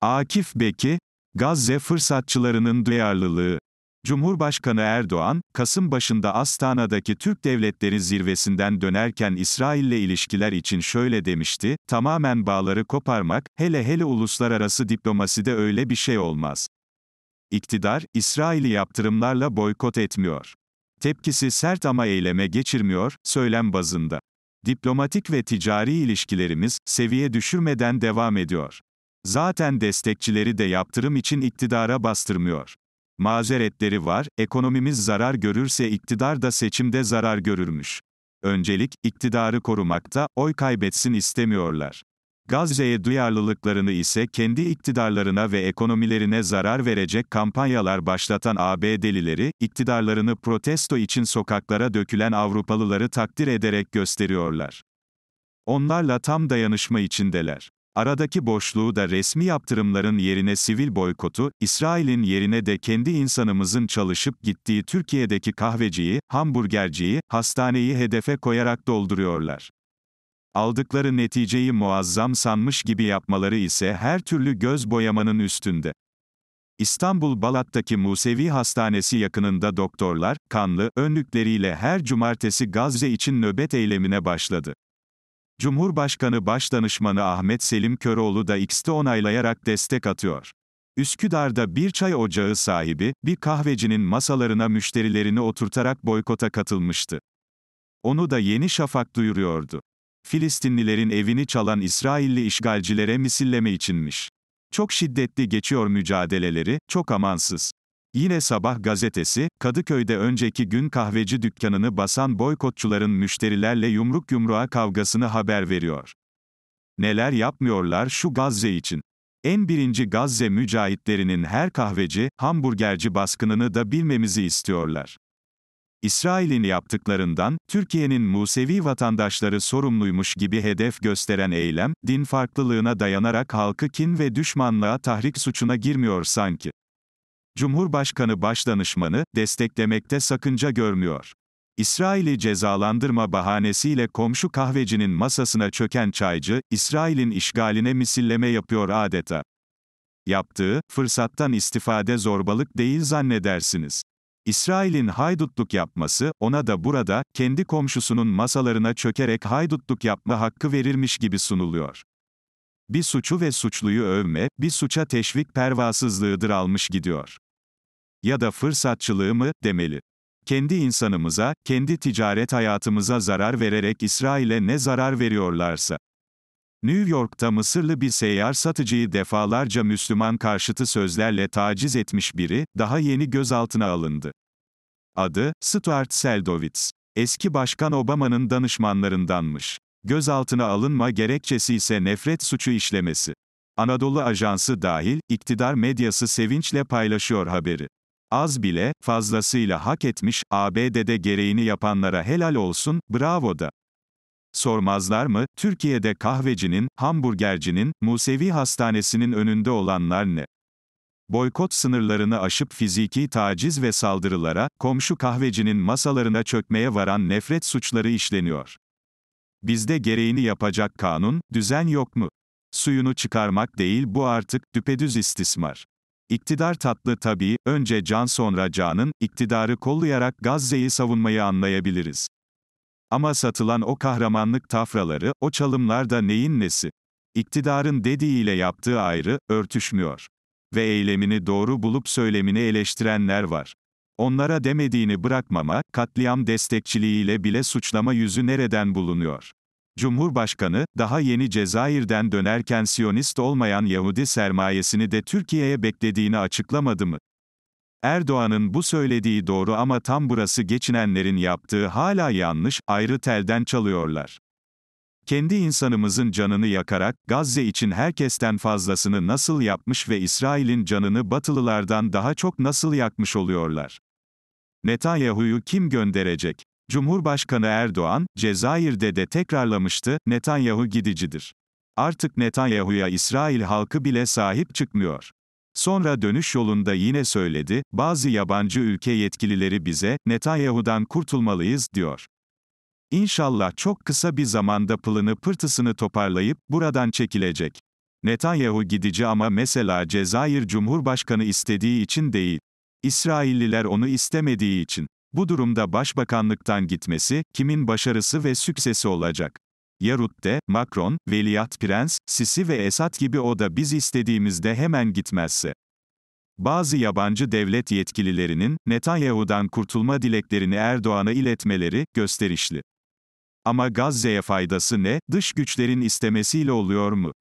Akif Beki, Gazze fırsatçılarının duyarlılığı. Cumhurbaşkanı Erdoğan, Kasım başında Astana'daki Türk Devletleri Zirvesi'nden dönerken İsrail'le ilişkiler için şöyle demişti, tamamen bağları koparmak, hele hele uluslararası diplomaside öyle bir şey olmaz. İktidar, İsrail'i yaptırımlarla boykot etmiyor. Tepkisi sert ama eyleme geçirmiyor, söylem bazında. Diplomatik ve ticari ilişkilerimiz, seviye düşürmeden devam ediyor. Zaten destekçileri de yaptırım için iktidara bastırmıyor. Mazeretleri var, ekonomimiz zarar görürse iktidar da seçimde zarar görürmüş. Öncelik, iktidarı korumakta, oy kaybetsin istemiyorlar. Gazze'ye duyarlılıklarını ise kendi iktidarlarına ve ekonomilerine zarar verecek kampanyalar başlatan ABD'lileri, iktidarlarını protesto için sokaklara dökülen Avrupalıları takdir ederek gösteriyorlar. Onlarla tam dayanışma içindeler. Aradaki boşluğu da resmi yaptırımların yerine sivil boykotu, İsrail'in yerine de kendi insanımızın çalışıp gittiği Türkiye'deki kahveciyi, hamburgerciyi, hastaneyi hedefe koyarak dolduruyorlar. Aldıkları neticeyi muazzam sanmış gibi yapmaları ise her türlü göz boyamanın üstünde. İstanbul Balat'taki Musevi Hastanesi yakınında doktorlar, kanlı önlükleriyle her cumartesi Gazze için nöbet eylemine başladı. Cumhurbaşkanı Başdanışmanı Ahmet Selim Köroğlu da X'te onaylayarak destek atıyor. Üsküdar'da bir çay ocağı sahibi, bir kahvecinin masalarına müşterilerini oturtarak boykota katılmıştı. Onu da Yeni Şafak duyuruyordu. Filistinlilerin evini çalan İsrailli işgalcilere misilleme içinmiş. Çok şiddetli geçiyor mücadeleleri, çok amansız. Yine Sabah gazetesi, Kadıköy'de önceki gün kahveci dükkanını basan boykotçuların müşterilerle yumruk yumruğa kavgasını haber veriyor. Neler yapmıyorlar şu Gazze için. En birinci Gazze mücahitlerinin her kahveci, hamburgerci baskınını da bilmemizi istiyorlar. İsrail'in yaptıklarından, Türkiye'nin Musevi vatandaşları sorumluymuş gibi hedef gösteren eylem, din farklılığına dayanarak halkı kin ve düşmanlığa tahrik suçuna girmiyor sanki. Cumhurbaşkanı Başdanışmanı, desteklemekte sakınca görmüyor. İsrail'i cezalandırma bahanesiyle komşu kahvecinin masasına çöken çaycı, İsrail'in işgaline misilleme yapıyor adeta. Yaptığı, fırsattan istifade zorbalık değil zannedersiniz. İsrail'in haydutluk yapması, ona da burada, kendi komşusunun masalarına çökerek haydutluk yapma hakkı verilmiş gibi sunuluyor. Bir suçu ve suçluyu övme, bir suça teşvik pervasızlığıdır almış gidiyor ya da fırsatçılığı mı demeli? Kendi insanımıza, kendi ticaret hayatımıza zarar vererek İsrail'e ne zarar veriyorlarsa. New York'ta Mısırlı bir seyyar satıcıyı defalarca Müslüman karşıtı sözlerle taciz etmiş biri, daha yeni gözaltına alındı. Adı, Stuart Seldowitz. Eski Başkan Obama'nın danışmanlarındanmış. Gözaltına alınma gerekçesi ise nefret suçu işlemesi. Anadolu Ajansı dahil, iktidar medyası sevinçle paylaşıyor haberi. Az bile, fazlasıyla hak etmiş, ABD'de gereğini yapanlara helal olsun, bravo da. Sormazlar mı, Türkiye'de kahvecinin, hamburgercinin, Musevi hastanesinin önünde olanlar ne? Boykot sınırlarını aşıp fiziki taciz ve saldırılara, komşu kahvecinin masalarına çökmeye varan nefret suçları işleniyor. Bizde gereğini yapacak kanun, düzen yok mu? Suyunu çıkarmak değil bu artık, düpedüz istismar. İktidar tatlı tabii, önce Can sonra Can'ın, iktidarı kollayarak Gazze'yi savunmayı anlayabiliriz. Ama satılan o kahramanlık tafraları, o çalımlar da neyin nesi? İktidarın dediğiyle yaptığı ayrı, örtüşmüyor. Ve eylemini doğru bulup söylemini eleştirenler var. Onlara demediğini bırakmama, katliam destekçiliğiyle bile suçlama yüzü nereden bulunuyor? Cumhurbaşkanı, daha yeni Cezayir'den dönerken Siyonist olmayan Yahudi sermayesini de Türkiye'ye beklediğini açıklamadı mı? Erdoğan'ın bu söylediği doğru ama tam burası geçinenlerin yaptığı hala yanlış, ayrı telden çalıyorlar. Kendi insanımızın canını yakarak, Gazze için herkesten fazlasını nasıl yapmış ve İsrail'in canını Batılılardan daha çok nasıl yakmış oluyorlar? Netanyahu'yu kim gönderecek? Cumhurbaşkanı Erdoğan, Cezayir'de de tekrarlamıştı, Netanyahu gidicidir. Artık Netanyahu'ya İsrail halkı bile sahip çıkmıyor. Sonra dönüş yolunda yine söyledi, bazı yabancı ülke yetkilileri bize, Netanyahu'dan kurtulmalıyız, diyor. İnşallah çok kısa bir zamanda pılını pırtısını toparlayıp, buradan çekilecek. Netanyahu gidici ama mesela Cezayir Cumhurbaşkanı istediği için değil. İsrailliler onu istemediği için. Bu durumda başbakanlıktan gitmesi, kimin başarısı ve süksesi olacak? Ya Rutte, Macron, Veliaht Prens, Sisi ve Esat gibi o da biz istediğimizde hemen gitmezse. Bazı yabancı devlet yetkililerinin, Netanyahu'dan kurtulma dileklerini Erdoğan'a iletmeleri, gösterişli. Ama Gazze'ye faydası ne, dış güçlerin istemesiyle oluyor mu?